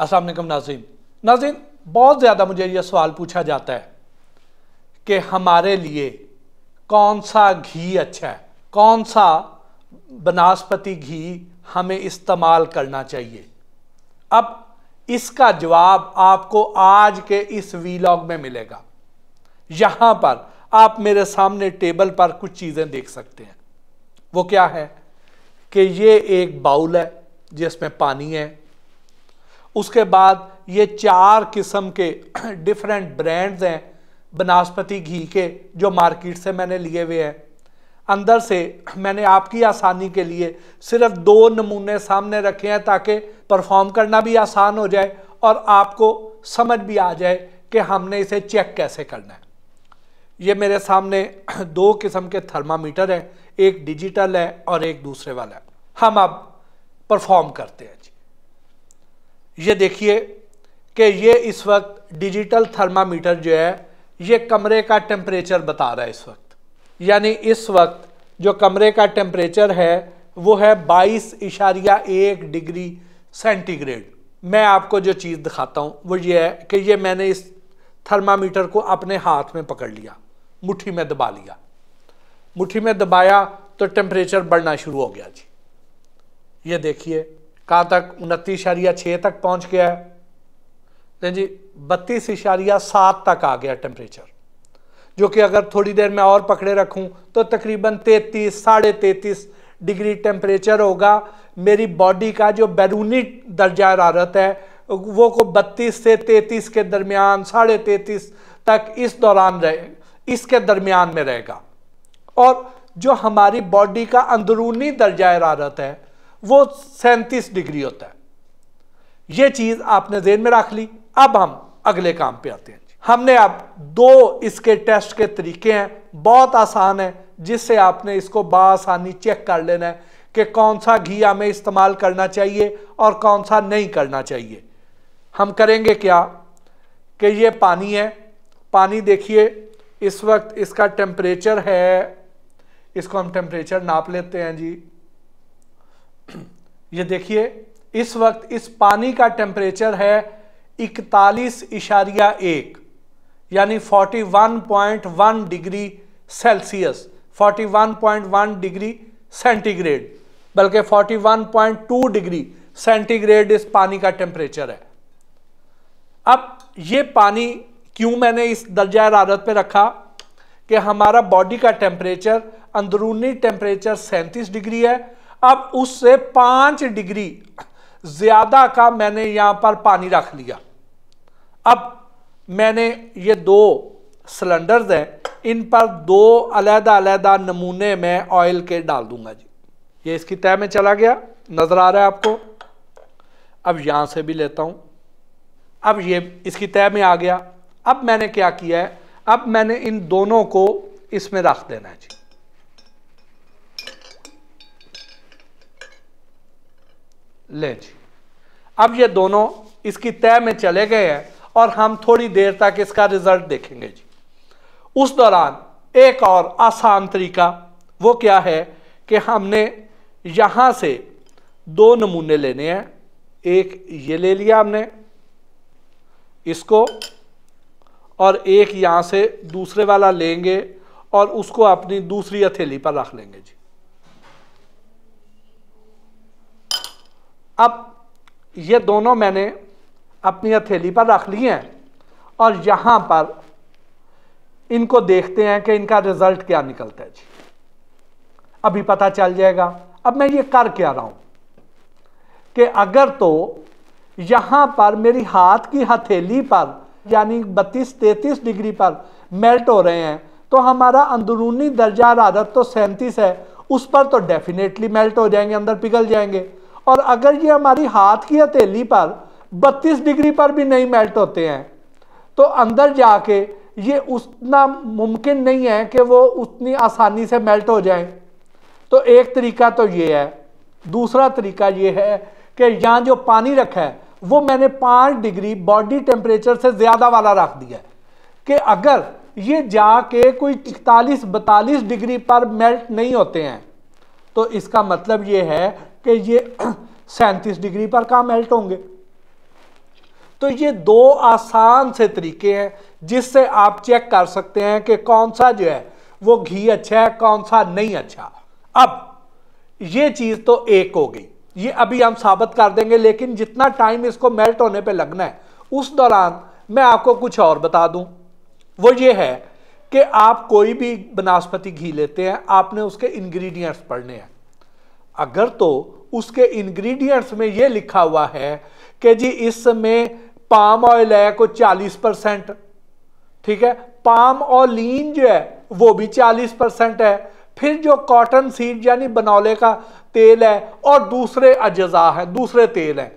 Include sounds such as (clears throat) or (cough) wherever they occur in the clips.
असलम नाजीन नाजीन बहुत ज़्यादा मुझे यह सवाल पूछा जाता है कि हमारे लिए कौन सा घी अच्छा है कौन सा बनस्पति घी हमें इस्तेमाल करना चाहिए अब इसका जवाब आपको आज के इस वीलॉग में मिलेगा यहाँ पर आप मेरे सामने टेबल पर कुछ चीज़ें देख सकते हैं वो क्या है कि ये एक बाउल है जिसमें पानी है उसके बाद ये चार किस्म के डिफरेंट (clears throat) ब्रांड्स हैं बनास्पति घी के जो मार्केट से मैंने लिए हुए हैं अंदर से मैंने आपकी आसानी के लिए सिर्फ दो नमूने सामने रखे हैं ताकि परफॉर्म करना भी आसान हो जाए और आपको समझ भी आ जाए कि हमने इसे चेक कैसे करना है ये मेरे सामने (clears throat) दो किस्म के थर्मामीटर हैं एक डिजिटल है और एक दूसरे वाला है हम अब परफॉर्म करते हैं ये देखिए कि ये इस वक्त डिजिटल थर्मामीटर जो है ये कमरे का टेम्परेचर बता रहा है इस वक्त यानी इस वक्त जो कमरे का टेम्परेचर है वो है बाईस इशारिया एक डिग्री सेंटीग्रेड मैं आपको जो चीज़ दिखाता हूँ वो ये है कि ये मैंने इस थर्मामीटर को अपने हाथ में पकड़ लिया मुट्ठी में दबा लिया मुट्ठी में दबाया तो टेम्परेचर बढ़ना शुरू हो गया जी ये देखिए कहाँ तक उनतीस इशारिया छः तक पहुँच गया है जी बत्तीस इशारिया सात तक आ गया टेम्परेचर जो कि अगर थोड़ी देर में और पकड़े रखूँ तो तकरीबन तैतीस साढ़े तैतीस डिग्री टेम्परेचर होगा मेरी बॉडी का जो बैरूनी दर्जा हरारत है वो को बत्तीस से तैतीस के दरमियान साढ़े तैतीस तक इस दौरान रहे इसके दरमियान में रहेगा और जो हमारी बॉडी का अंदरूनी दर्जा हरारत है वो सैंतीस डिग्री होता है ये चीज आपने जेन में रख ली अब हम अगले काम पे आते हैं हमने अब दो इसके टेस्ट के तरीके हैं बहुत आसान है जिससे आपने इसको बसानी चेक कर लेना है कि कौन सा घी हमें इस्तेमाल करना चाहिए और कौन सा नहीं करना चाहिए हम करेंगे क्या कि ये पानी है पानी देखिए इस वक्त इसका टेम्परेचर है इसको हम टेम्परेचर नाप लेते हैं जी ये देखिए इस वक्त इस पानी का टेम्परेचर है इकतालीस इशारिया एक यानी 41.1 डिग्री सेल्सियस 41.1 डिग्री सेंटीग्रेड बल्कि 41.2 डिग्री सेंटीग्रेड इस पानी का टेम्परेचर है अब ये पानी क्यों मैंने इस दर्जा हरारत पे रखा कि हमारा बॉडी का टेम्परेचर अंदरूनी टेम्परेचर सैंतीस डिग्री है अब उससे पांच डिग्री ज्यादा का मैंने यहां पर पानी रख लिया अब मैंने ये दो सिलेंडर्स हैं इन पर दो अलहदा अलग नमूने में ऑयल के डाल दूंगा जी ये इसकी तय में चला गया नज़र आ रहा है आपको अब यहां से भी लेता हूं अब ये इसकी तय में आ गया अब मैंने क्या किया है अब मैंने इन दोनों को इसमें रख देना है जी ले जी अब ये दोनों इसकी तय में चले गए हैं और हम थोड़ी देर तक इसका रिजल्ट देखेंगे जी उस दौरान एक और आसान तरीका वो क्या है कि हमने यहाँ से दो नमूने लेने हैं एक ये ले लिया हमने इसको और एक यहाँ से दूसरे वाला लेंगे और उसको अपनी दूसरी हथेली पर रख लेंगे जी अब ये दोनों मैंने अपनी हथेली पर रख लिए हैं और यहाँ पर इनको देखते हैं कि इनका रिज़ल्ट क्या निकलता है जी अभी पता चल जाएगा अब मैं ये कर क्या रहा हूँ कि अगर तो यहाँ पर मेरी हाथ की हथेली पर यानी बत्तीस तैंतीस डिग्री पर मेल्ट हो रहे हैं तो हमारा अंदरूनी दर्जा आदत तो सैंतीस है उस पर तो डेफिनेटली मेल्ट हो जाएंगे अंदर पिघल जाएंगे और अगर ये हमारी हाथ की हथेली पर 32 डिग्री पर भी नहीं मेल्ट होते हैं तो अंदर जाके ये उतना मुमकिन नहीं है कि वो उतनी आसानी से मेल्ट हो जाए तो एक तरीका तो ये है दूसरा तरीका ये है कि यहाँ जो पानी रखा है वो मैंने पाँच डिग्री बॉडी टेम्परेचर से ज़्यादा वाला रख दिया कि अगर ये जाके कोई इकतालीस बतालीस डिग्री पर मेल्ट नहीं होते हैं तो इसका मतलब ये है कि ये (clears throat) सैंतीस डिग्री पर कहाँ मेल्ट होंगे तो ये दो आसान से तरीके हैं जिससे आप चेक कर सकते हैं कि कौन सा जो है वो घी अच्छा है कौन सा नहीं अच्छा अब ये चीज़ तो एक हो गई ये अभी हम साबित कर देंगे लेकिन जितना टाइम इसको मेल्ट होने पे लगना है उस दौरान मैं आपको कुछ और बता दूं वो ये है कि आप कोई भी बनास्पति घी लेते हैं आपने उसके इंग्रेडिएंट्स पढ़ने हैं अगर तो उसके इंग्रेडिएंट्स में ये लिखा हुआ है कि जी इसमें पाम ऑयल है को 40 परसेंट ठीक है पाम लीन जो है वो भी 40 परसेंट है फिर जो कॉटन सीड यानी बनौले का तेल है और दूसरे अज्जा है दूसरे तेल हैं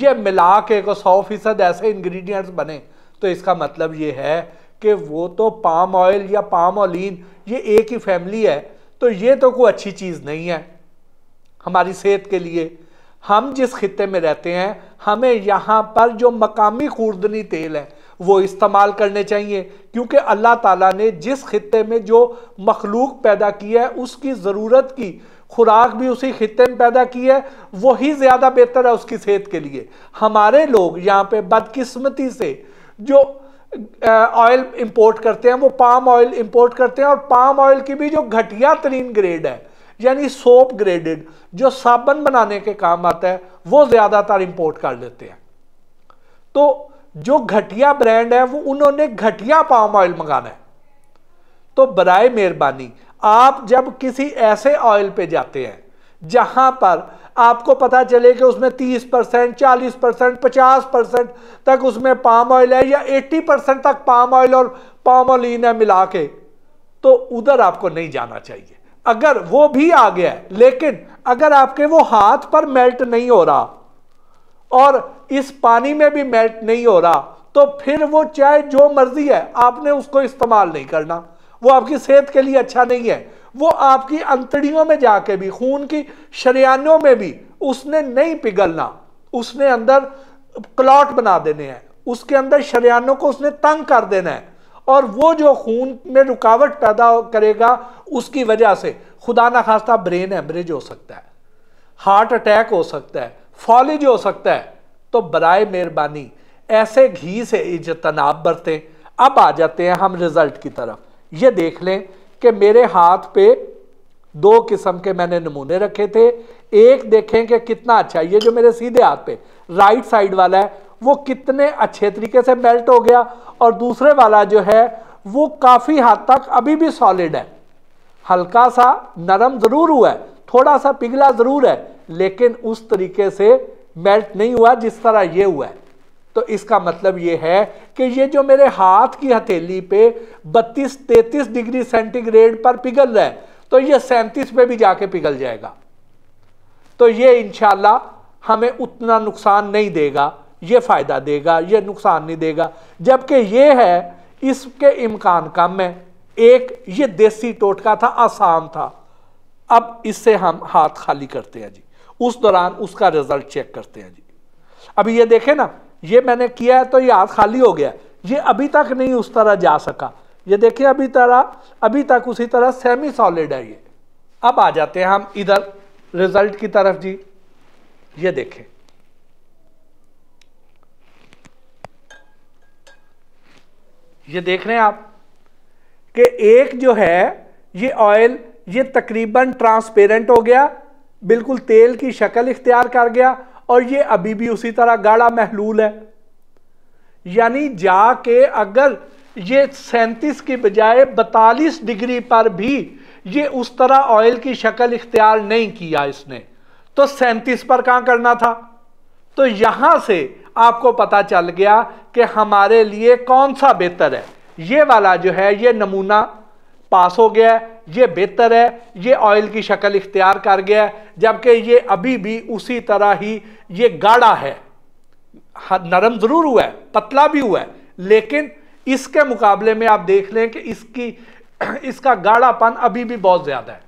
ये मिला के को सौ फीसद ऐसे इंग्रेडिएंट्स बने तो इसका मतलब ये है कि वो तो पाम ऑयल या पाम लीन ये एक ही फैमिली है तो ये तो कोई अच्छी चीज़ नहीं है हमारी सेहत के लिए हम जिस खत्े में रहते हैं हमें यहाँ पर जो मकामी खूर्दनी तेल है वो इस्तेमाल करने चाहिए क्योंकि अल्लाह ताला ने जिस खत्े में जो मखलूक पैदा किया है उसकी ज़रूरत की खुराक भी उसी खत्े में पैदा की है वही ज़्यादा बेहतर है उसकी सेहत के लिए हमारे लोग यहाँ पे बदकिस्मती से जो ऑयल इंपोर्ट करते हैं वो पाम ऑयल इंपोर्ट करते हैं और पाम ऑयल की भी जो घटिया तरीन ग्रेड है यानी सोप ग्रेडेड जो साबन बनाने के काम आता है वो ज़्यादातर इंपोर्ट कर लेते हैं तो जो घटिया ब्रांड है वो उन्होंने घटिया पाम ऑयल मंगाना है तो बरए मेहरबानी आप जब किसी ऐसे ऑयल पे जाते हैं जहां पर आपको पता चले कि उसमें 30 परसेंट चालीस परसेंट पचास परसेंट तक उसमें पाम ऑयल है या 80 परसेंट तक पाम ऑयल और पाम ऑलिन है मिला के तो उधर आपको नहीं जाना चाहिए अगर वो भी आ गया लेकिन अगर आपके वो हाथ पर मेल्ट नहीं हो रहा और इस पानी में भी मेल्ट नहीं हो रहा तो फिर वो चाहे जो मर्जी है आपने उसको इस्तेमाल नहीं करना वो आपकी सेहत के लिए अच्छा नहीं है वो आपकी अंतड़ियों में जाके भी खून की शरियानों में भी उसने नहीं पिघलना उसने अंदर क्लॉट बना देने हैं उसके अंदर शरियानों को उसने तंग कर देना है और वो जो खून में रुकावट पैदा करेगा उसकी वजह से खुदा ना खास्ता ब्रेन एमरेज हो सकता है हार्ट अटैक हो सकता है फॉलिज हो सकता है तो बरए मेहरबानी ऐसे घी से इजतनाब बरतें अब आ जाते हैं हम रिज़ल्ट की तरफ ये देख लें कि मेरे हाथ पे दो किस्म के मैंने नमूने रखे थे एक देखें कि कितना अच्छा है ये जो मेरे सीधे हाथ पे राइट साइड वाला है वो कितने अच्छे तरीके से मेल्ट हो गया और दूसरे वाला जो है वो काफ़ी हद तक अभी भी सॉलिड है हल्का सा नरम ज़रूर हुआ है थोड़ा सा पिघला ज़रूर है लेकिन उस तरीके से मेल्ट नहीं हुआ जिस तरह ये हुआ है तो इसका मतलब ये है कि ये जो मेरे हाथ की हथेली पे 32-33 डिग्री सेंटीग्रेड पर पिघल रहा है तो ये 37 पे भी जाके पिघल जाएगा तो ये इनशाला हमें उतना नुकसान नहीं देगा ये फ़ायदा देगा ये नुकसान नहीं देगा जबकि ये है इसके इम्कान कम है एक ये देसी टोटका था आसान था अब इससे हम हाथ खाली करते हैं जी उस दौरान उसका रिजल्ट चेक करते हैं जी अभी ये देखें ना ये मैंने किया है तो ये हाथ खाली हो गया ये अभी तक नहीं उस तरह जा सका ये देखें अभी तरह अभी तक उसी तरह सेमी सॉलिड है ये अब आ जाते हैं हम इधर रिजल्ट की तरफ जी ये देखें ये देख रहे हैं आप कि एक जो है ये ऑयल ये तकरीबन ट्रांसपेरेंट हो गया बिल्कुल तेल की शक्ल इख्तियार कर गया और ये अभी भी उसी तरह गाढ़ा महलूल है यानी जाके अगर ये सैंतीस के बजाय बतालीस डिग्री पर भी ये उस तरह ऑयल की शक्ल इख्तियार नहीं किया इसने तो सैंतीस पर कहाँ करना था तो यहाँ से आपको पता चल गया कि हमारे लिए कौन सा बेहतर है ये वाला जो है ये नमूना पास हो गया है ये बेहतर है ये ऑयल की शक्ल इख्तियार कर गया जबकि ये अभी भी उसी तरह ही ये गाढ़ा है हाँ, नरम ज़रूर हुआ है पतला भी हुआ है लेकिन इसके मुकाबले में आप देख लें कि इसकी (clears throat) इसका गाढ़ापन अभी भी बहुत ज़्यादा है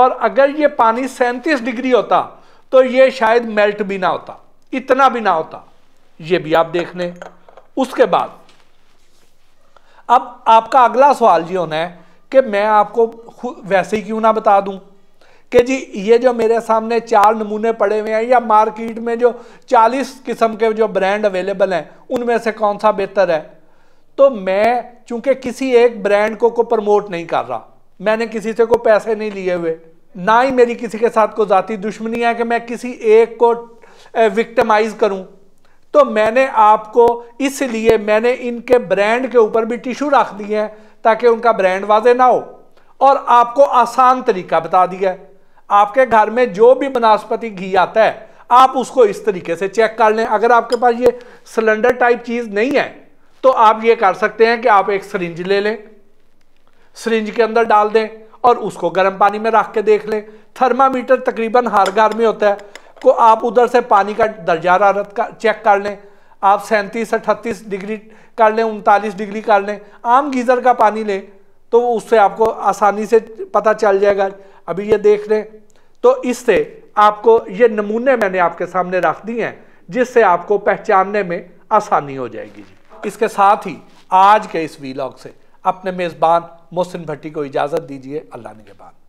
और अगर ये पानी सैंतीस डिग्री होता तो ये शायद मेल्ट भी ना होता इतना भी ना होता ये भी आप देख लें उसके बाद अब आपका अगला सवाल ये होना है कि मैं आपको वैसे ही क्यों ना बता दूं कि जी ये जो मेरे सामने चार नमूने पड़े हुए हैं या मार्केट में जो 40 किस्म के जो ब्रांड अवेलेबल हैं उनमें से कौन सा बेहतर है तो मैं चूंकि किसी एक ब्रांड को को प्रमोट नहीं कर रहा मैंने किसी से को पैसे नहीं लिए हुए ना ही मेरी किसी के साथ को ज़ाती दुश्मनी है कि मैं किसी एक को विक्टमाइज करूं तो मैंने आपको इसलिए मैंने इनके ब्रांड के ऊपर भी टिश्यू रख दिए हैं ताकि उनका ब्रांड वाजे ना हो और आपको आसान तरीका बता दिया आपके घर में जो भी वनस्पति घी आता है आप उसको इस तरीके से चेक कर लें अगर आपके पास ये सिलेंडर टाइप चीज़ नहीं है तो आप ये कर सकते हैं कि आप एक सरिंज ले लें सरिंज के अंदर डाल दें और उसको गर्म पानी में रख के देख लें थर्मामीटर तकरीबन हर घर में होता है को आप उधर से पानी का दर्जा हरारत का चेक कर लें आप सैंतीस अट्ठतीस डिग्री कर लें उनतालीस डिग्री कर लें आम गीज़र का पानी लें तो उससे आपको आसानी से पता चल जाएगा अभी ये देख लें तो इससे आपको ये नमूने मैंने आपके सामने रख दिए हैं जिससे आपको पहचानने में आसानी हो जाएगी जी इसके साथ ही आज के इस वीलॉग से अपने मेज़बान मोहसिन भट्टी को इजाज़त दीजिए अल्लाह ने के बाद